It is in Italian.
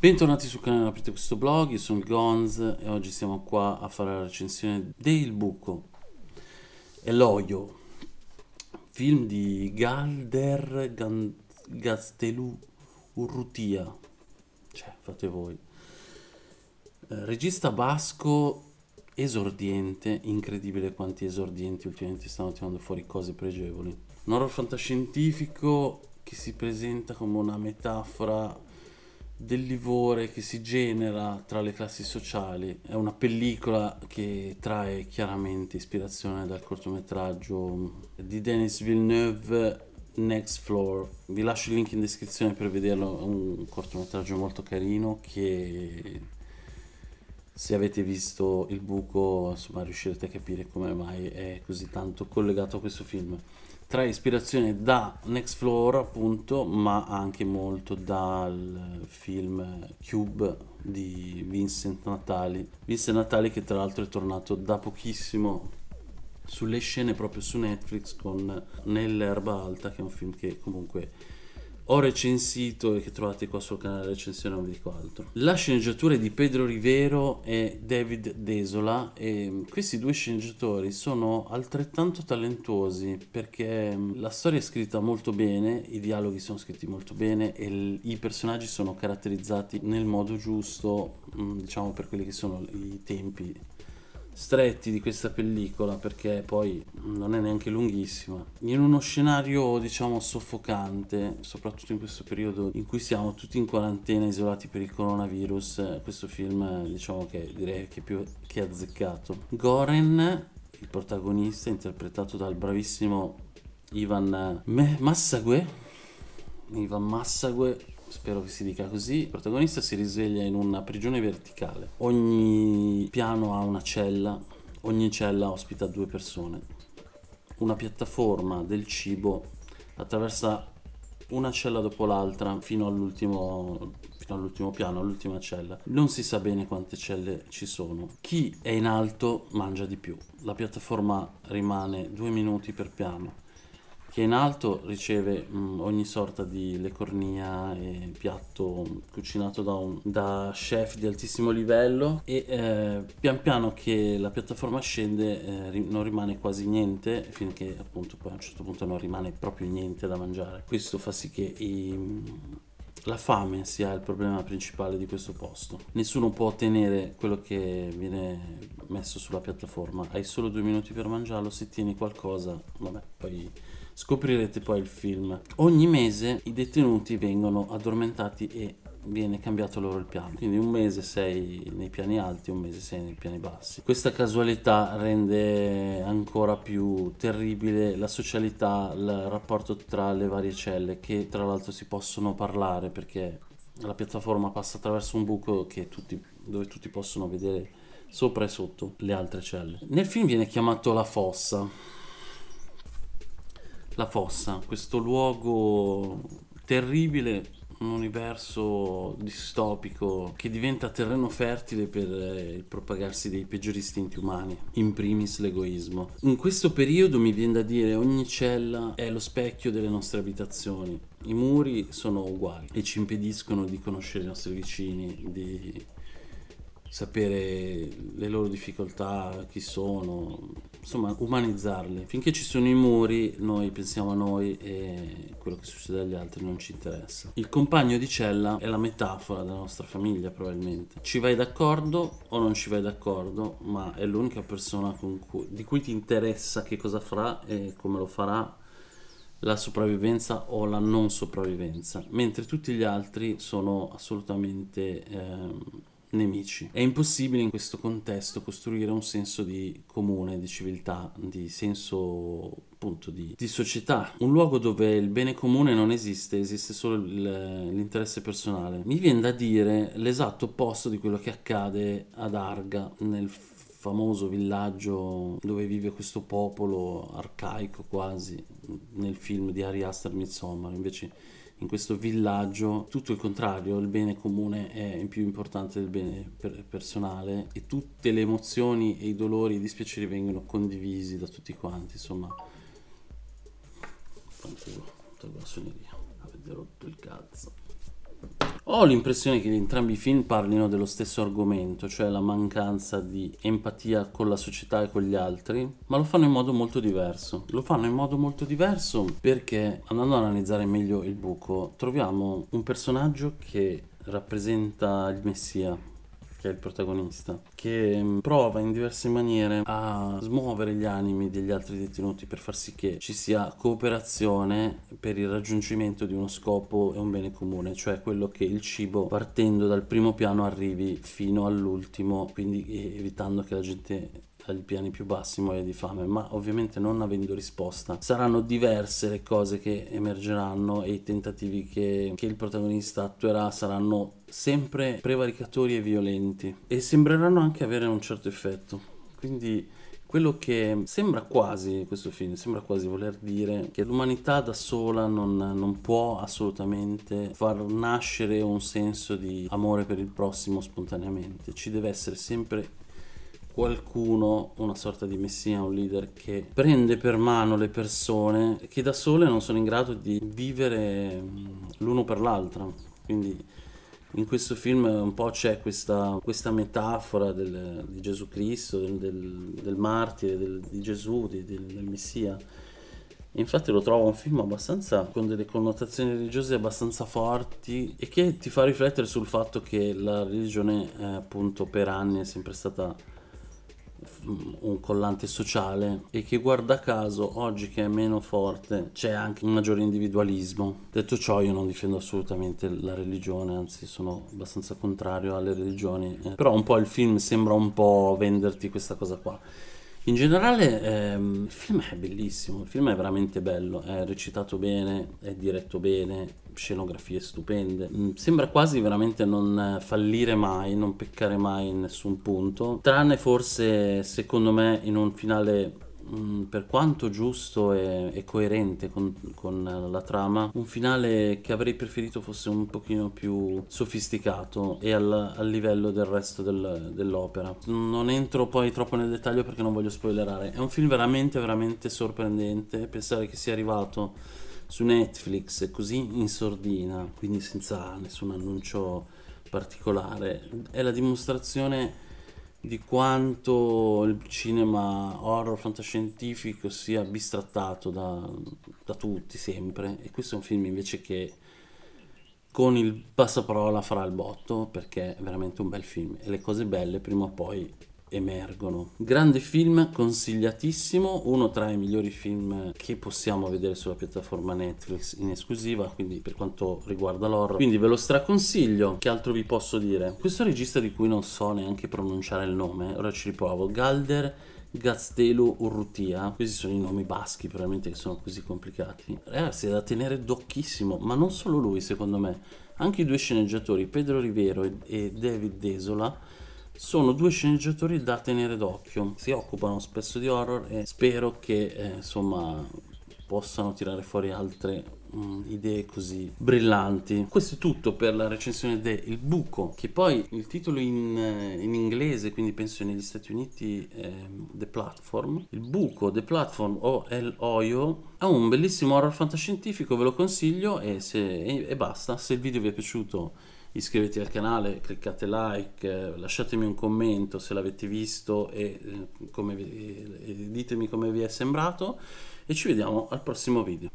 Bentornati sul canale Aprite questo blog, io sono il Gonz e oggi siamo qua a fare la recensione del buco e l'olio, film di Galder Gastelu Urrutia cioè fate voi eh, regista basco esordiente incredibile quanti esordienti ultimamente stanno tirando fuori cose pregevoli un horror fantascientifico che si presenta come una metafora del livore che si genera tra le classi sociali. È una pellicola che trae chiaramente ispirazione dal cortometraggio di Denis Villeneuve Next Floor. Vi lascio il link in descrizione per vederlo, è un cortometraggio molto carino che se avete visto il buco, insomma, riuscirete a capire come mai è così tanto collegato a questo film. Trae ispirazione da Next Floor, appunto, ma anche molto dal film Cube di Vincent Natali. Vincent Natali che tra l'altro è tornato da pochissimo sulle scene proprio su Netflix con Nell'erba alta, che è un film che comunque ho recensito e che trovate qua sul canale recensione non vi dico altro la sceneggiatura è di Pedro Rivero e David Desola e questi due sceneggiatori sono altrettanto talentuosi perché mm, la storia è scritta molto bene i dialoghi sono scritti molto bene e i personaggi sono caratterizzati nel modo giusto mm, diciamo per quelli che sono i tempi stretti di questa pellicola perché poi non è neanche lunghissima in uno scenario diciamo soffocante soprattutto in questo periodo in cui siamo tutti in quarantena isolati per il coronavirus questo film diciamo che direi che è più che azzeccato Goren il protagonista interpretato dal bravissimo Ivan Massague Ivan Massague spero che si dica così, il protagonista si risveglia in una prigione verticale. Ogni piano ha una cella, ogni cella ospita due persone. Una piattaforma del cibo attraversa una cella dopo l'altra fino all'ultimo, fino all'ultimo piano, all'ultima cella. Non si sa bene quante celle ci sono. Chi è in alto mangia di più. La piattaforma rimane due minuti per piano che in alto riceve mh, ogni sorta di lecornia e piatto cucinato da, un, da chef di altissimo livello e eh, pian piano che la piattaforma scende eh, non rimane quasi niente finché appunto poi a un certo punto non rimane proprio niente da mangiare. Questo fa sì che i la fame sia il problema principale di questo posto. Nessuno può ottenere quello che viene messo sulla piattaforma. Hai solo due minuti per mangiarlo, se tieni qualcosa, vabbè, poi scoprirete poi il film. Ogni mese i detenuti vengono addormentati e viene cambiato loro il piano. Quindi un mese sei nei piani alti, un mese sei nei piani bassi. Questa casualità rende ancora più terribile la socialità, il rapporto tra le varie celle che tra l'altro si possono parlare perché la piattaforma passa attraverso un buco tutti, dove tutti possono vedere sopra e sotto le altre celle. Nel film viene chiamato la fossa. La fossa, questo luogo terribile un universo distopico che diventa terreno fertile per eh, il propagarsi dei peggiori istinti umani, in primis l'egoismo. In questo periodo mi viene da dire ogni cella è lo specchio delle nostre abitazioni. I muri sono uguali e ci impediscono di conoscere i nostri vicini, di sapere le loro difficoltà, chi sono, insomma umanizzarle. Finché ci sono i muri noi pensiamo a noi e quello che succede agli altri non ci interessa. Il compagno di cella è la metafora della nostra famiglia probabilmente. Ci vai d'accordo o non ci vai d'accordo, ma è l'unica persona cui, di cui ti interessa che cosa farà e come lo farà la sopravvivenza o la non sopravvivenza, mentre tutti gli altri sono assolutamente... Ehm, nemici. È impossibile in questo contesto costruire un senso di comune, di civiltà, di senso appunto di, di, società, un luogo dove il bene comune non esiste, esiste solo il, l'interesse personale. Mi viene da dire l'esatto opposto di quello che accade ad Arga nel famoso villaggio dove vive questo popolo arcaico quasi nel film di Ari Aster Midsommar, invece in questo villaggio tutto il contrario, il bene comune è più importante del bene per- personale e tutte le emozioni e i dolori e i dispiaceri vengono condivisi da tutti quanti, insomma. Tanto, tutta la soneria, avete rotto il cazzo. Ho l'impressione che entrambi i film parlino dello stesso argomento, cioè la mancanza di empatia con la società e con gli altri, ma lo fanno in modo molto diverso. Lo fanno in modo molto diverso perché andando ad analizzare meglio il buco, troviamo un personaggio che rappresenta il Messia, che è il protagonista, che mm, prova in diverse maniere a smuovere gli animi degli altri detenuti per far sì che ci sia cooperazione per il raggiungimento di uno scopo e un bene comune, cioè quello che il cibo partendo dal primo piano arrivi fino all'ultimo, quindi eh, evitando che la gente ai piani più bassi muoia di fame, ma ovviamente non avendo risposta. Saranno diverse le cose che emergeranno e i tentativi che, che il protagonista attuerà saranno sempre prevaricatori e violenti e sembreranno anche avere un certo effetto. Quindi quello che sembra quasi, questo film sembra quasi voler dire che l'umanità da sola non, non, può assolutamente far nascere un senso di amore per il prossimo spontaneamente, ci deve essere sempre qualcuno, una sorta di messia, un leader che prende per mano le persone che da sole non sono in grado di vivere mm, l'uno per l'altra. Quindi in questo film un po' c'è questa, questa metafora del, di Gesù Cristo, del, del, del martire, di Gesù, di, del, Messia. Infatti lo trovo un film abbastanza con delle connotazioni religiose abbastanza forti e che ti fa riflettere sul fatto che la religione eh, appunto per anni è sempre stata Mm, un collante sociale e che guarda caso oggi che è meno forte c'è anche un maggiore individualismo. Detto ciò io non difendo assolutamente la religione, anzi sono abbastanza contrario alle religioni, eh, però un po' il film sembra un po' venderti questa cosa qua. In generale ehm, il film è bellissimo, il film è veramente bello, è recitato bene, è diretto bene, scenografie stupende, mm, sembra quasi veramente non fallire mai, non peccare mai in nessun punto, tranne forse secondo me in un finale Mm, per quanto giusto e, e coerente con, con, la trama, un finale che avrei preferito fosse un pochino più sofisticato e al, al livello del resto del, dell'opera. Non entro poi troppo nel dettaglio perché non voglio spoilerare. È un film veramente, veramente sorprendente. Pensare che sia arrivato su Netflix così in sordina, quindi senza nessun annuncio particolare, è la dimostrazione di quanto il cinema horror fantascientifico sia bistrattato da, da tutti sempre e questo è un film invece che con il passaparola farà il botto perché è veramente un bel film e le cose belle prima o poi emergono. Grande film, consigliatissimo, uno tra i migliori film che possiamo vedere sulla piattaforma Netflix in esclusiva, quindi per quanto riguarda l'horror. Quindi ve lo straconsiglio. Che altro vi posso dire? Questo regista di cui non so neanche pronunciare il nome, ora ci riprovo, Galder Gaztelu Urrutia. Questi sono i nomi baschi, probabilmente che sono così complicati. Ragazzi, è da tenere d'occhissimo, ma non solo lui, secondo me, anche i due sceneggiatori, Pedro Rivero e David Desola sono due sceneggiatori da tenere d'occhio. Si occupano spesso di horror e spero che eh, insomma possano tirare fuori altre mh, mm, idee così brillanti. Questo è tutto per la recensione de Il Buco, che poi il titolo in, eh, in inglese, quindi penso negli Stati Uniti, è The Platform. Il Buco, The Platform o El Oyo è un bellissimo horror fantascientifico, ve lo consiglio e, se, e, e basta. Se il video vi è piaciuto iscrivetevi al canale, cliccate like, eh, lasciatemi un commento se l'avete visto e, eh, come vi, e ditemi come vi è sembrato e ci vediamo al prossimo video.